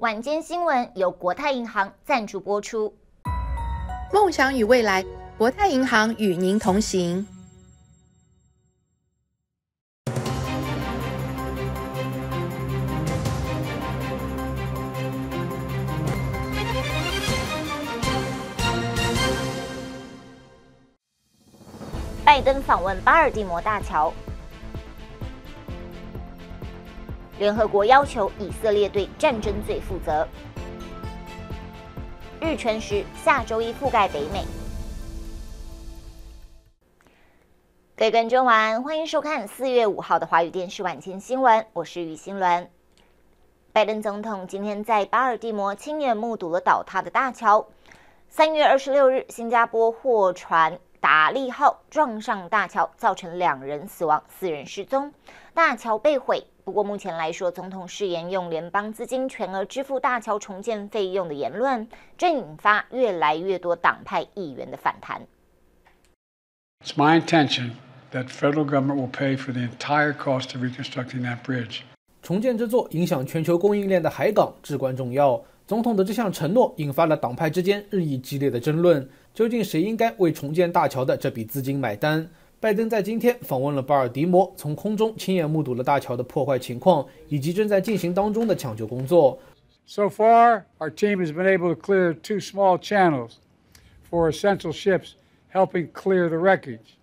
晚间新闻由国泰银行赞助播出。梦想与未来，国泰银行与您同行。拜登访问巴尔的摩大桥。联合国要求以色列对战争罪负责。日全食下周一覆盖北美。各位观众晚安，欢迎收看四月五号的华语电视晚间新闻，我是于新伦。拜登总统今天在巴尔的摩亲眼目睹了倒塌的大桥。三月二十六日，新加坡货船达利号撞上大桥，造成两人死亡、四人失踪，大桥被毁。不过，目前来说，总统誓言用联邦资金全额支付大桥重建费用的言论，正引发越来越多党派议员的反弹。重建这座影响全球供应链的海港至关重要。总统的这项承诺引发了党派之间日益激烈的争论：究竟谁应该为重建大桥的这笔资金买单？拜登在今天访问了巴尔的摩，从空中亲眼目睹了大桥的破坏情况以及正在进行当中的抢救工作。So far, our team has been able to clear two small channels for essential ships, helping clear the wreckage.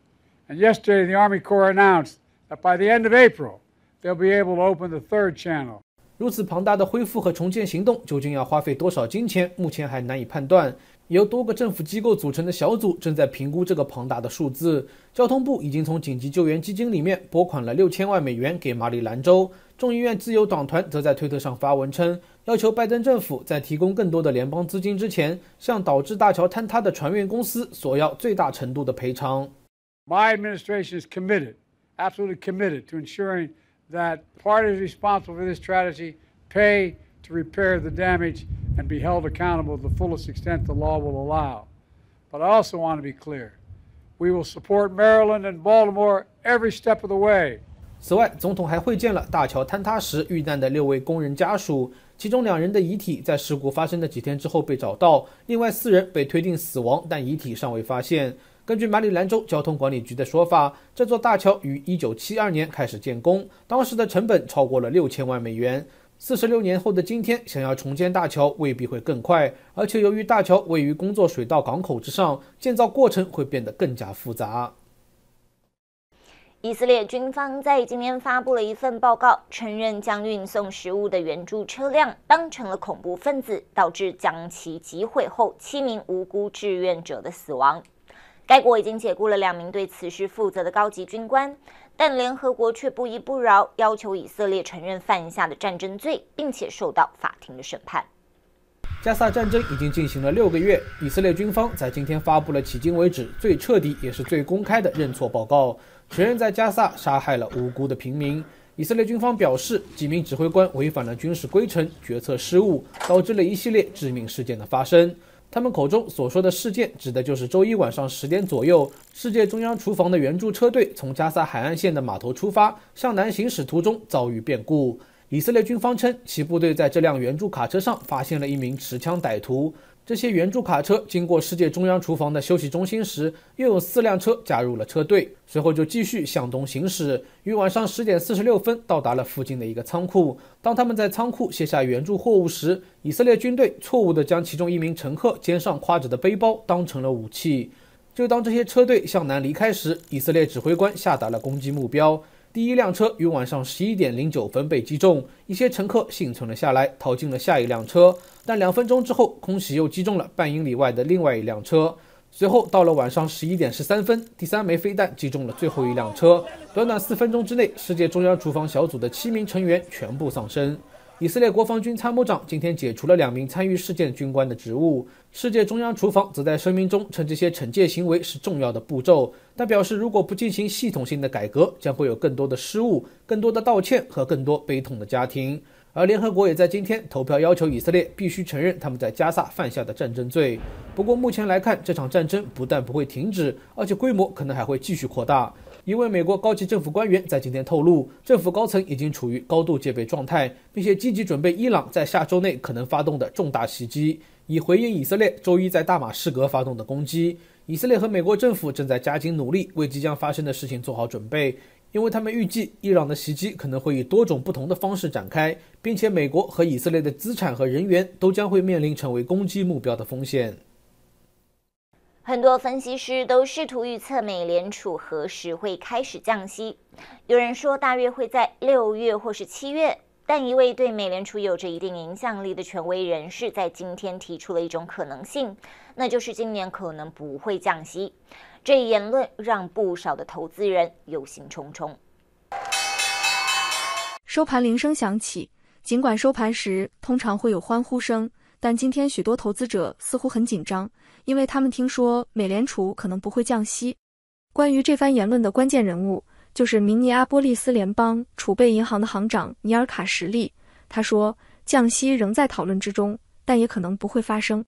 And yesterday, the Army Corps announced that by the end of April, they'll be able to open the third channel. 如此庞大的恢复和重建行动，究竟要花费多少金钱？目前还难以判断。由多个政府机构组成的小组正在评估这个庞大的数字。交通部已经从紧急救援基金里面拨款了六千万美元给马里兰州。众议院自由党团则在推特上发文称，要求拜登政府在提供更多的联邦资金之前，向导致大桥坍塌的船运公司索要最大程度的赔偿。My administration is committed, absolutely committed, to ensuring that parties responsible for this tragedy pay to repair the damage. and be held accountable to the fullest extent the law will allow. But I also want to be clear we will support Maryland and Baltimore every step of the way. 此外，总统还会见了大桥坍塌时遇难的六位工人家属，其中两人的遗体在事故发生的几天之后被找到，另外四人被推定死亡，但遗体尚未发现。根据马里兰州交通管理局的说法，这座大桥于1972年开始建工，当时的成本超过了6000万美元。四十六年后的今天，想要重建大桥未必会更快，而且由于大桥位于工作水道港口之上，建造过程会变得更加复杂。以色列军方在今天发布了一份报告，承认将运送食物的援助车辆当成了恐怖分子，导致将其击毁后七名无辜志愿者的死亡。该国已经解雇了两名对此事负责的高级军官。但联合国却不依不饶，要求以色列承认犯下的战争罪，并且受到法庭的审判。加萨战争已经进行了六个月，以色列军方在今天发布了迄今为止最彻底也是最公开的认错报告，承认在加萨杀害了无辜的平民。以色列军方表示，几名指挥官违反了军事规程，决策失误导致了一系列致命事件的发生。他们口中所说的事件，指的就是周一晚上十点左右，世界中央厨房的援助车队从加沙海岸线的码头出发，向南行驶途中遭遇变故。以色列军方称，其部队在这辆援助卡车上发现了一名持枪歹徒。这些援助卡车经过世界中央厨房的休息中心时，又有四辆车加入了车队，随后就继续向东行驶，于晚上十点四十六分到达了附近的一个仓库。当他们在仓库卸下援助货物时，以色列军队错误地将其中一名乘客肩上挎着的背包当成了武器。就当这些车队向南离开时，以色列指挥官下达了攻击目标。第一辆车于晚上十一点零九分被击中，一些乘客幸存了下来，逃进了下一辆车。但两分钟之后，空袭又击中了半英里外的另外一辆车。随后到了晚上十一点十三分，第三枚飞弹击中了最后一辆车。短短四分钟之内，世界中央厨房小组的七名成员全部丧生。以色列国防军参谋长今天解除了两名参与事件军官的职务。世界中央厨房则在声明中称，这些惩戒行为是重要的步骤。他表示，如果不进行系统性的改革，将会有更多的失误、更多的道歉和更多悲痛的家庭。而联合国也在今天投票要求以色列必须承认他们在加萨犯下的战争罪。不过，目前来看，这场战争不但不会停止，而且规模可能还会继续扩大。一位美国高级政府官员在今天透露，政府高层已经处于高度戒备状态，并且积极准备伊朗在下周内可能发动的重大袭击，以回应以色列周一在大马士革发动的攻击。以色列和美国政府正在加紧努力为即将发生的事情做好准备，因为他们预计伊朗的袭击可能会以多种不同的方式展开，并且美国和以色列的资产和人员都将会面临成为攻击目标的风险。很多分析师都试图预测美联储何时会开始降息，有人说大约会在六月或是七月。但一位对美联储有着一定影响力的权威人士在今天提出了一种可能性，那就是今年可能不会降息。这一言论让不少的投资人忧心忡忡。收盘铃声响起，尽管收盘时通常会有欢呼声，但今天许多投资者似乎很紧张，因为他们听说美联储可能不会降息。关于这番言论的关键人物。就是明尼阿波利斯联邦储备银行的行长尼尔卡什利，他说降息仍在讨论之中，但也可能不会发生。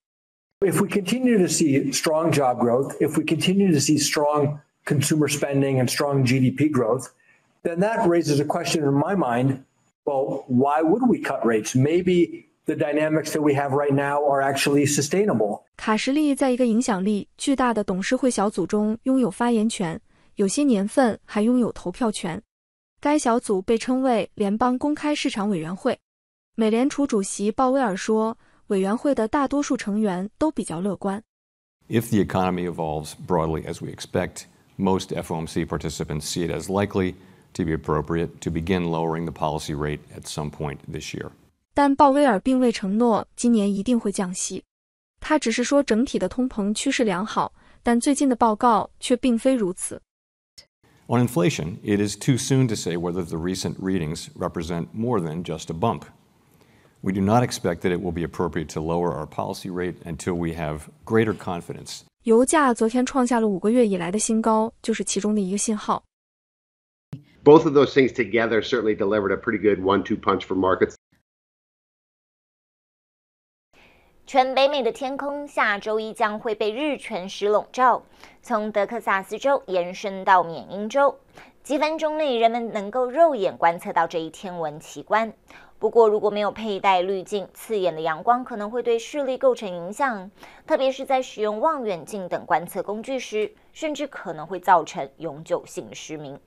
If we continue to see strong job growth, if we continue to see strong consumer spending and strong GDP growth, then that raises a question in my mind. Well, why would we cut rates? Maybe the dynamics that we have right now are actually sustainable. 卡什利在一个影响力巨大的董事会小组中拥有发言权。有些年份还拥有投票权。该小组被称为联邦公开市场委员会。美联储主席鲍威尔说：“委员会的大多数成员都比较乐观。” If the economy evolves broadly as we expect, most FOMC participants see it as likely to be appropriate to begin lowering the policy rate at some point this year. 但鲍威尔并未承诺今年一定会降息，他只是说整体的通膨趋势良好，但最近的报告却并非如此。On inflation, it is too soon to say whether the recent readings represent more than just a bump. We do not expect that it will be appropriate to lower our policy rate until we have greater confidence. 油价昨天创下了五个月以来的新高，就是其中的一个信号。Both of those things together certainly delivered a pretty good one-two punch for markets. 全北美的天空下周一将会被日全食笼罩。从德克萨斯州延伸到缅因州，几分钟内人们能够肉眼观测到这一天文奇观。不过，如果没有佩戴滤镜，刺眼的阳光可能会对视力构成影响，特别是在使用望远镜等观测工具时，甚至可能会造成永久性失明。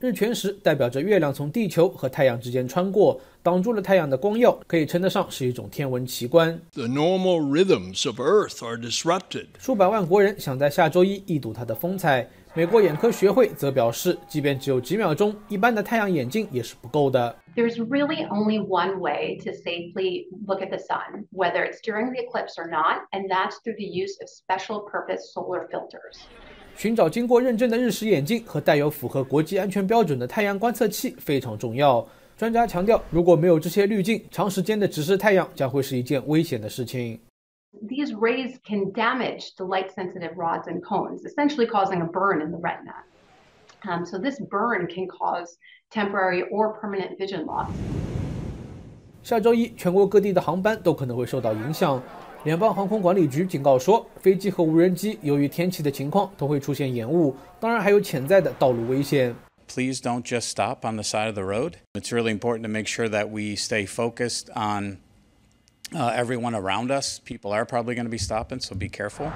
日全食代表着月亮从地球和太阳之间穿过，挡住了太阳的光耀，可以称得上是一种天文奇观。The rhythms Earth disrupted are normal of。数百万国人想在下周一一睹它的风采。美国眼科学会则表示，即便只有几秒钟，一般的太阳眼镜也是不够的。There's really only one way to safely look at the sun, whether it's during the eclipse or not, and that's through the use of special-purpose solar filters. 寻找经过认证的日食眼镜和带有符合国际安全标准的太阳观测器非常重要。专家强调，如果没有这些滤镜，长时间的直视太阳将会是一件危险的事情。These rays can damage the light-sensitive rods and cones, essentially causing a burn in the retina. Um, so this burn can cause temporary or permanent vision loss. 下周一，全国各地的航班都可能会受到影响。联邦航空管理局警告说，飞机和无人机由于天气的情况都会出现延误，当然还有潜在的道路危险。Please don't just stop on the side of the road. It's really important to make sure that we stay focused on everyone around us. People are probably going to be s t o p p i n g so be careful.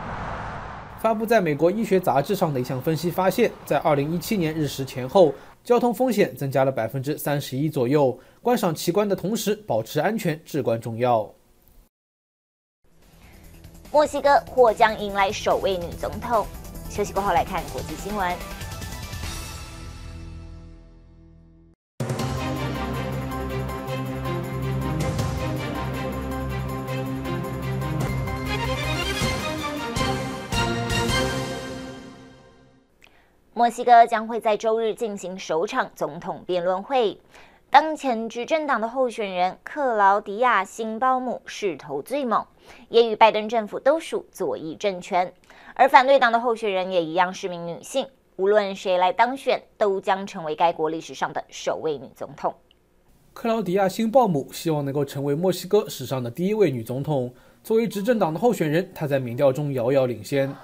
发布在美国医学杂志上的一项分析发现，在2017年日食前后，交通风险增加了百分之三十一左右。观赏奇观的同时，保持安全至关重要。墨西哥或将迎来首位女总统。休息过后来看国际新闻。墨西哥将会在周日进行首场总统辩论会。当前执政党的候选人克劳迪亚·辛鲍姆势头最猛，也与拜登政府都属左翼政权。而反对党的候选人也一样是名女性。无论谁来当选，都将成为该国历史上的首位女总统。克劳迪亚·辛鲍姆希望能够成为墨西哥史上的第一位女总统。作为执政党的候选人，她在民调中遥遥领先。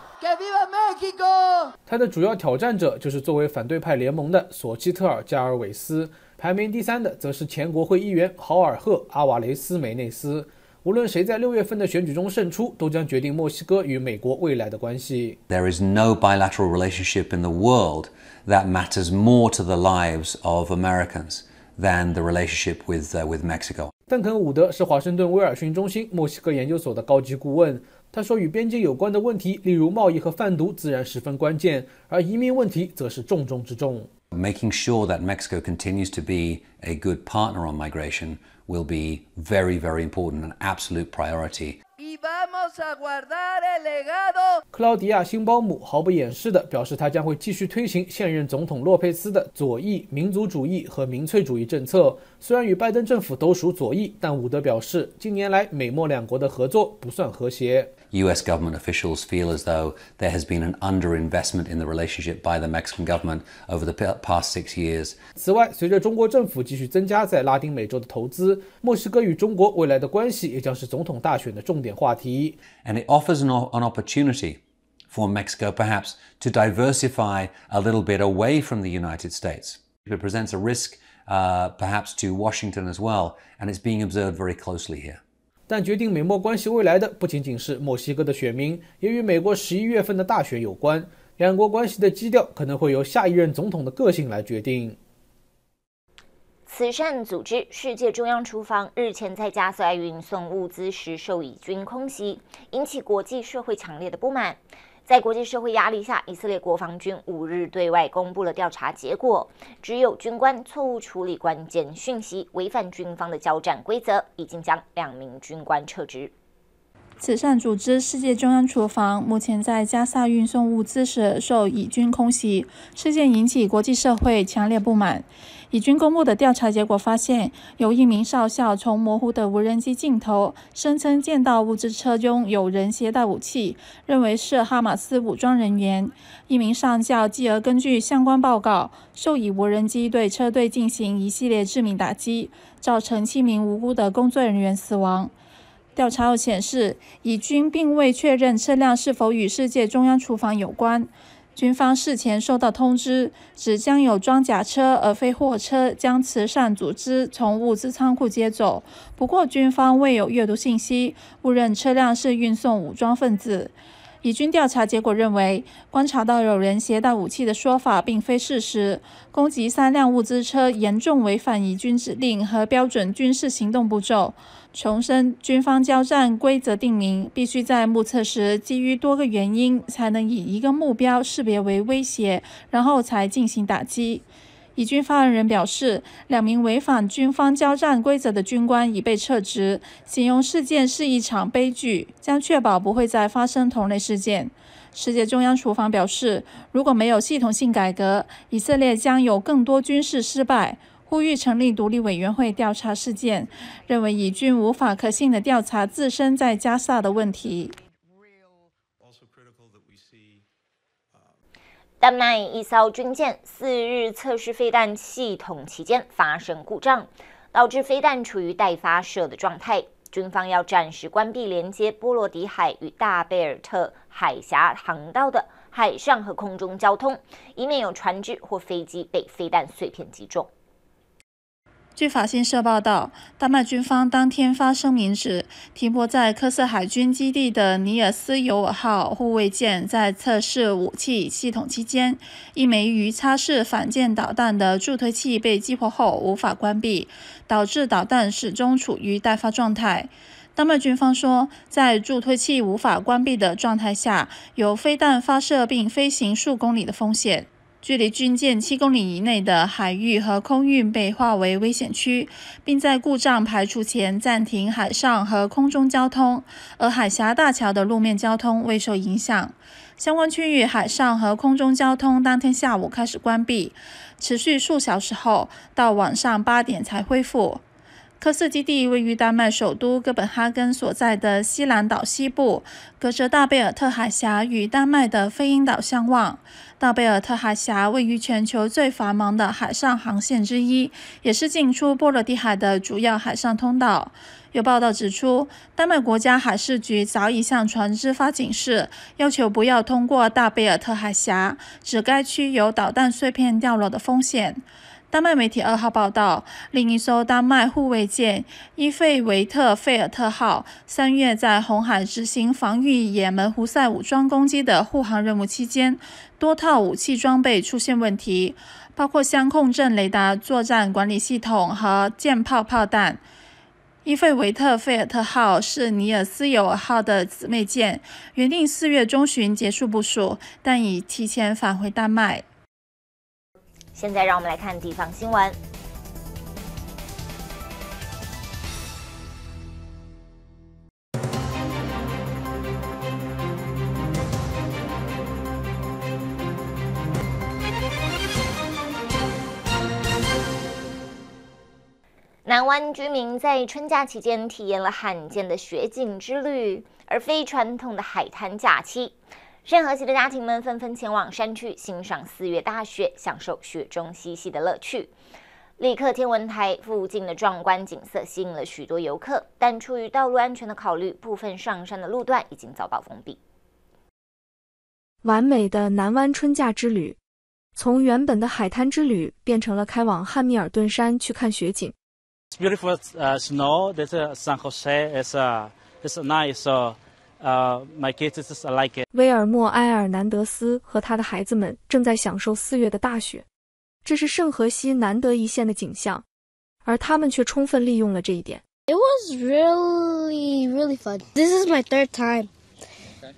她的主要挑战者就是作为反对派联盟的索契特尔·加尔韦斯。排名第三的则是前国会议员豪尔赫·阿瓦雷斯·梅内斯。无论谁在六月份的选举中胜出，都将决定墨西哥与美国未来的关系。There is no bilateral relationship in the world that matters more to the lives of Americans than the relationship with with Mexico。邓肯·伍德是华盛顿威尔逊中心墨西哥研究所的高级顾问。他说：“与边界有关的问题，例如贸易和贩毒，自然十分关键；而移民问题，则是重中之重。” Making sure that Mexico continues to be a good partner on migration will be very, very important an absolute priority. 克劳迪亚·辛包姆毫不掩饰地表示，他将会继续推行现任总统洛佩斯的左翼民族主义和民粹主义政策。虽然与拜登政府都属左翼，但伍德表示，近年来美墨两国的合作不算和谐。US government officials feel as though there has been an underinvestment in the relationship by the Mexican government over the past six years。此外，随着中国政府继续增加在拉丁美洲的投资，墨西哥与中国未来的关系也将是总统大选的重点。话题。And it offers an, an opportunity for Mexico perhaps to diversify a little bit away from the United States. It presents a risk uh, perhaps to Washington as well, and it's being observed very closely here. 但决定美墨关系未来的不仅仅是墨西哥的选民，也与美国十一月份的大选有关。两国关系的基调可能会由下一任总统的个性来决定。慈善组织“世界中央厨房”日前在加塞运送物资时受以军空袭，引起国际社会强烈的不满。在国际社会压力下，以色列国防军五日对外公布了调查结果，只有军官错误处理关键讯息，违反军方的交战规则，已经将两名军官撤职。慈善组织“世界中央厨房”目前在加萨运送物资时受以军空袭，事件引起国际社会强烈不满。以军公布的调查结果发现，有一名少校从模糊的无人机镜头声称见到物资车中有人携带武器，认为是哈马斯武装人员。一名上校继而根据相关报告，授以无人机对车队进行一系列致命打击，造成七名无辜的工作人员死亡。调查后显示，以军并未确认车辆是否与世界中央厨房有关。军方事前收到通知，只将有装甲车而非货车将慈善组织从物资仓库接走。不过，军方未有阅读信息，误认车辆是运送武装分子。以军调查结果认为，观察到有人携带武器的说法并非事实。攻击三辆物资车严重违反以军指令和标准军事行动步骤。重申，军方交战规则定明，必须在目测时基于多个原因，才能以一个目标识别为威胁，然后才进行打击。以军发言人表示，两名违反军方交战规则的军官已被撤职，形容事件是一场悲剧，将确保不会再发生同类事件。世界中央厨房表示，如果没有系统性改革，以色列将有更多军事失败，呼吁成立独立委员会调查事件，认为以军无法可信地调查自身在加萨的问题。丹麦一艘军舰四日测试飞弹系统期间发生故障，导致飞弹处于待发射的状态。军方要暂时关闭连接波罗的海与大贝尔特海峡航道的海上和空中交通，以免有船只或飞机被飞弹碎片击中。据法新社报道，丹麦军方当天发声明指，停泊在科瑟海军基地的尼尔斯·尤尔号护卫舰在测试武器系统期间，一枚鱼叉式反舰导弹的助推器被激活后无法关闭，导致导弹始终处于待发状态。丹麦军方说，在助推器无法关闭的状态下，有飞弹发射并飞行数公里的风险。距离军舰七公里以内的海域和空域被划为危险区，并在故障排除前暂停海上和空中交通。而海峡大桥的路面交通未受影响。相关区域海上和空中交通当天下午开始关闭，持续数小时后，到晚上八点才恢复。科斯基地位于丹麦首都哥本哈根所在的西兰岛西部，隔着大贝尔特海峡与丹麦的菲英岛相望。大贝尔特海峡位于全球最繁忙的海上航线之一，也是进出波罗的海的主要海上通道。有报道指出，丹麦国家海事局早已向船只发警示，要求不要通过大贝尔特海峡，指该区有导弹碎片掉落的风险。丹麦媒体二号报道，另一艘丹麦护卫舰伊费维特费尔特号，三月在红海执行防御也门胡塞武装攻击的护航任务期间，多套武器装备出现问题，包括相控阵雷达、作战管理系统和舰炮炮弹。伊费维特费尔特号是尼尔斯友号的姊妹舰，原定四月中旬结束部署，但已提前返回丹麦。现在让我们来看地方新闻。南湾居民在春假期间体验了罕见的雪景之旅，而非传统的海滩假期。任何塞的家庭们纷纷前往山区欣赏四月大雪，享受雪中嬉戏的乐趣。立刻，天文台附近的壮观景色吸引了许多游客，但出于道路安全的考虑，部分上山的路段已经遭到封闭。完美的南湾春假之旅，从原本的海滩之旅变成了开往汉密尔顿山去看雪景。Beautiful snow. This is San Jose. It's a it's a nice. 威尔莫埃尔南德斯和他的孩子们正在享受四月的大雪，这是圣荷西难得一见的景象，而他们却充分利用了这一点。It was really really fun. This is my third time,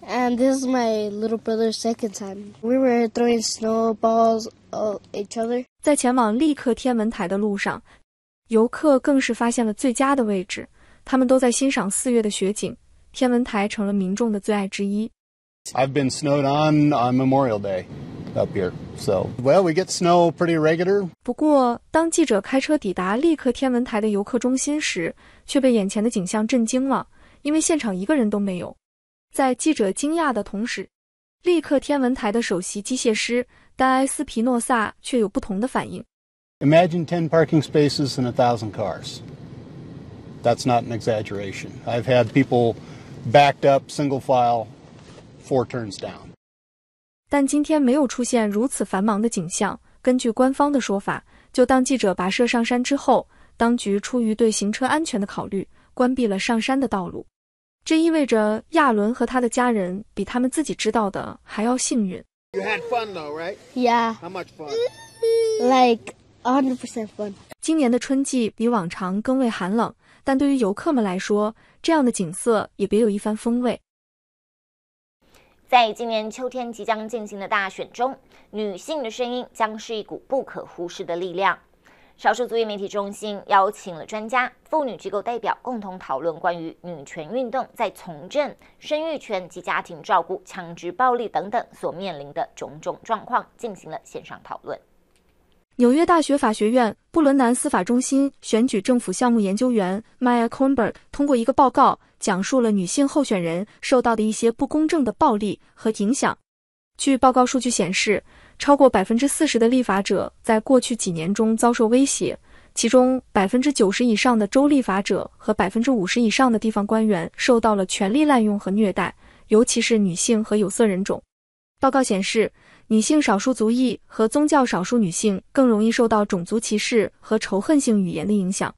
and this is my little brother's second time. We were throwing snowballs at each other. 在前往利克天文台的路上，游客更是发现了最佳的位置，他们都在欣赏四月的雪景。天文台成了民众的最爱之一。I've been snowed on on Memorial Day up here, so well we get snow pretty regular. 不过，当记者开车抵达立刻天文台的游客中心时，却被眼前的景象震惊了，因为现场一个人都没有。在记者惊讶的同时，立刻天文台的首席机械师丹埃斯皮诺萨却有不同的反应。Imagine ten parking spaces and a thousand cars. That's not an exaggeration. I've had people. Backed up, single file, four turns down. 但今天没有出现如此繁忙的景象。根据官方的说法，就当记者跋涉上山之后，当局出于对行车安全的考虑，关闭了上山的道路。这意味着亚伦和他的家人比他们自己知道的还要幸运。Yeah. Like percent fun. 今年的春季比往常更为寒冷，但对于游客们来说，这样的景色也别有一番风味。在今年秋天即将进行的大选中，女性的声音将是一股不可忽视的力量。少数族裔媒体中心邀请了专家、妇女机构代表共同讨论关于女权运动在从政、生育权及家庭照顾、枪支暴力等等所面临的种种状况，进行了线上讨论。纽约大学法学院布伦南司法中心选举政府项目研究员 Maya k o n b e r g 通过一个报告讲述了女性候选人受到的一些不公正的暴力和影响。据报告数据显示，超过百分之四十的立法者在过去几年中遭受威胁，其中百分之九十以上的州立法者和百分之五十以上的地方官员受到了权力滥用和虐待，尤其是女性和有色人种。报告显示。女性少数族裔和宗教少数女性更容易受到种族歧视和仇恨性语言的影响。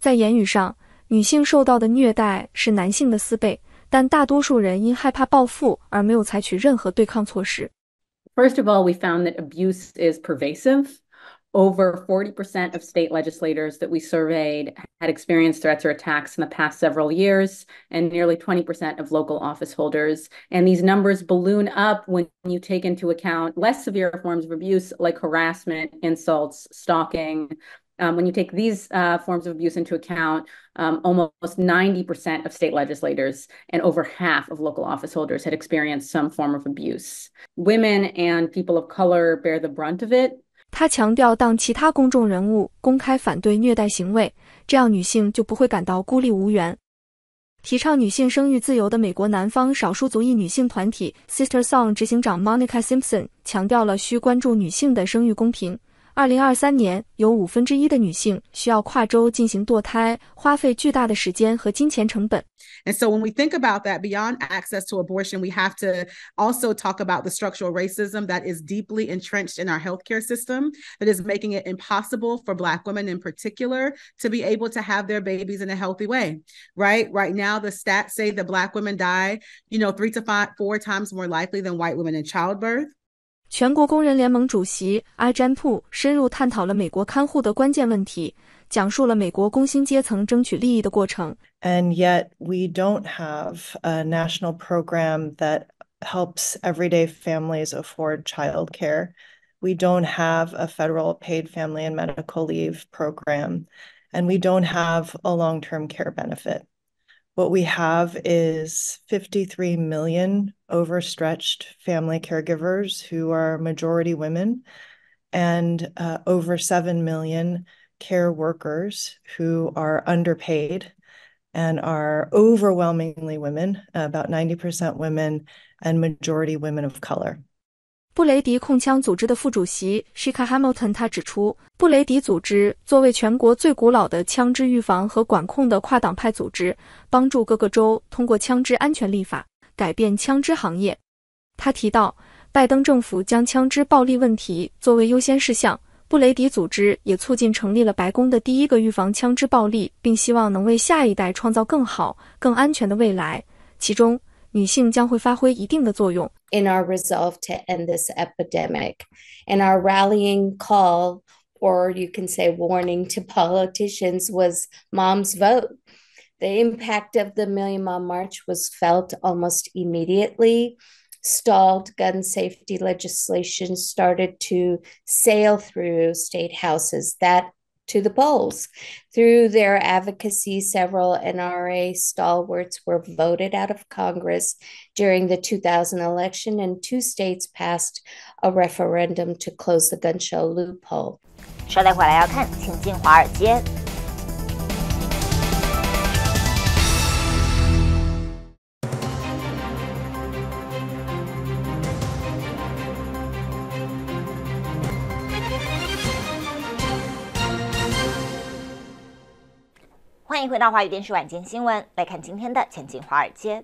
在言语上，女性受到的虐待是男性的四倍，但大多数人因害怕报复而没有采取任何对抗措施。First of all, we found that abuse is pervasive. Over 40% of state legislators that we surveyed had experienced threats or attacks in the past several years, and nearly 20% of local office holders. And these numbers balloon up when you take into account less severe forms of abuse like harassment, insults, stalking. Um, when you take these uh, forms of abuse into account, um, almost 90% of state legislators and over half of local office holders had experienced some form of abuse. Women and people of color bear the brunt of it 他强调，当其他公众人物公开反对虐待行为，这样女性就不会感到孤立无援。提倡女性生育自由的美国南方少数族裔女性团体 SisterSong 执行长 Monica Simpson 强调了需关注女性的生育公平。二零二三年，有五分之一的女性需要跨州进行堕胎，花费巨大的时间和金钱成本。And so when we think about that beyond access to abortion, we have to also talk about the structural racism that is deeply entrenched in our healthcare system that is making it impossible for black women in particular to be able to have their babies in a healthy way. Right? Right now the stats say that black women die, you know, 3 to five, 4 times more likely than white women in childbirth. And yet we don't have a national program that helps everyday families afford childcare. We don't have a federal paid family and medical leave program, and we don't have a long-term care benefit. What we have is 53 million overstretched family caregivers who are majority women and uh, over 7 million care workers who are underpaid and are overwhelmingly women, about 90% women and majority women of color. 布雷迪控枪组织的副主席 s h i k a Hamilton，他指出，布雷迪组织作为全国最古老的枪支预防和管控的跨党派组织，帮助各个州通过枪支安全立法，改变枪支行业。他提到，拜登政府将枪支暴力问题作为优先事项，布雷迪组织也促进成立了白宫的第一个预防枪支暴力，并希望能为下一代创造更好、更安全的未来。其中。女性将会发挥一定的作用。In our resolve to end this epidemic, and our rallying call, or you can say warning to politicians, was "Mom's vote." The impact of the Million Mom March was felt almost immediately. Stalled gun safety legislation started to sail through state houses. That to the polls. Through their advocacy, several NRA stalwarts were voted out of Congress during the 2000 election, and two states passed a referendum to close the gun show loophole. 回到华语电视晚间新闻，来看今天的《前进华尔街》。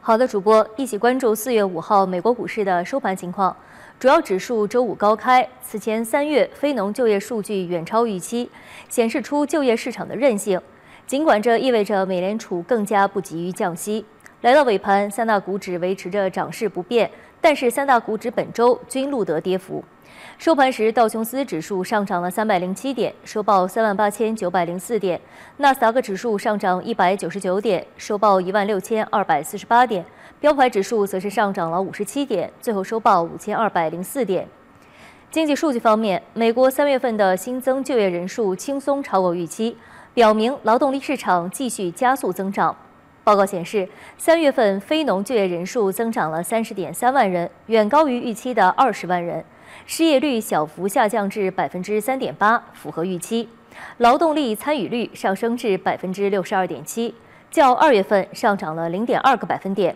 好的，主播一起关注四月五号美国股市的收盘情况。主要指数周五高开，此前三月非农就业数据远超预期，显示出就业市场的韧性。尽管这意味着美联储更加不急于降息。来到尾盘，三大股指维持着涨势不变。但是三大股指本周均录得跌幅，收盘时道琼斯指数上涨了三百零七点，收报三万八千九百零四点；纳斯达克指数上涨一百九十九点，收报一万六千二百四十八点；标普指数则是上涨了五十七点，最后收报五千二百零四点。经济数据方面，美国三月份的新增就业人数轻松超过预期，表明劳动力市场继续加速增长。报告显示，三月份非农就业人数增长了三十点三万人，远高于预期的二十万人。失业率小幅下降至百分之三点八，符合预期。劳动力参与率上升至百分之六十二点七，较二月份上涨了零点二个百分点。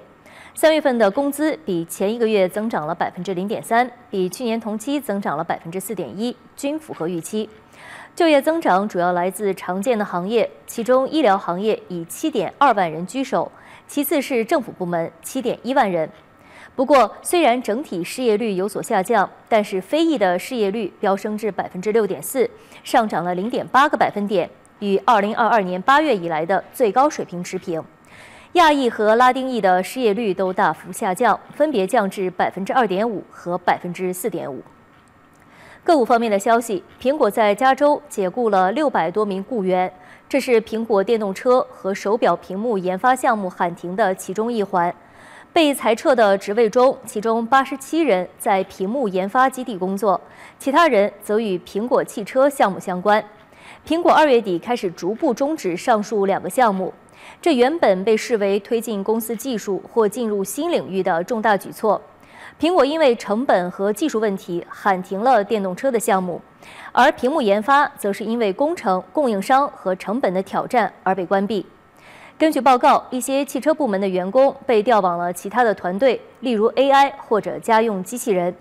三月份的工资比前一个月增长了百分之零点三，比去年同期增长了百分之四点一，均符合预期。就业增长主要来自常见的行业，其中医疗行业以七点二万人居首，其次是政府部门七点一万人。不过，虽然整体失业率有所下降，但是非裔的失业率飙升至百分之六点四，上涨了零点八个百分点，与二零二二年八月以来的最高水平持平。亚裔和拉丁裔的失业率都大幅下降，分别降至百分之二点五和百分之四点五。个股方面的消息：苹果在加州解雇了六百多名雇员，这是苹果电动车和手表屏幕研发项目喊停的其中一环。被裁撤的职位中，其中八十七人在屏幕研发基地工作，其他人则与苹果汽车项目相关。苹果二月底开始逐步终止上述两个项目，这原本被视为推进公司技术或进入新领域的重大举措。苹果因为成本和技术问题喊停了电动车的项目，而屏幕研发则是因为工程供应商和成本的挑战而被关闭。根据报告，一些汽车部门的员工被调往了其他的团队，例如 AI 或者家用机器人。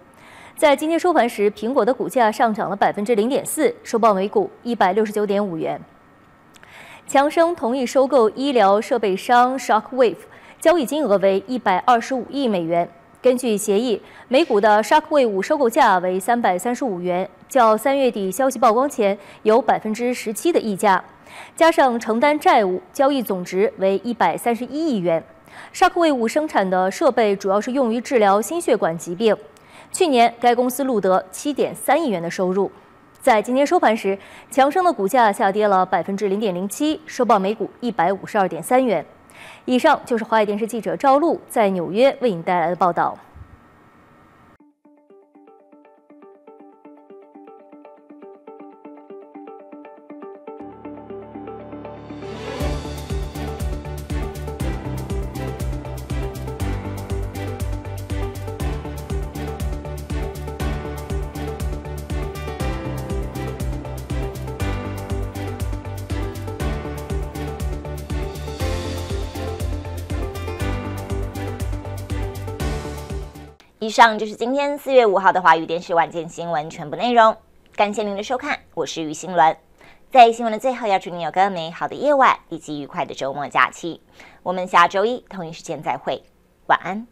在今天收盘时，苹果的股价上涨了百分之零点四，收报每股一百六十九点五元。强生同意收购医疗设备商 Shockwave，交易金额为一百二十五亿美元。根据协议，每股的沙克 v 五收购价为三百三十五元，较三月底消息曝光前有百分之十七的溢价，加上承担债务，交易总值为一百三十一亿元。沙克 v 五生产的设备主要是用于治疗心血管疾病。去年，该公司录得七点三亿元的收入。在今天收盘时，强生的股价下跌了百分之零点零七，收报每股一百五十二点三元。以上就是华语电视记者赵露在纽约为你带来的报道。以上就是今天四月五号的华语电视晚间新闻全部内容。感谢您的收看，我是于新伦。在新闻的最后，要祝您有个美好的夜晚以及愉快的周末假期。我们下周一同一时间再会，晚安。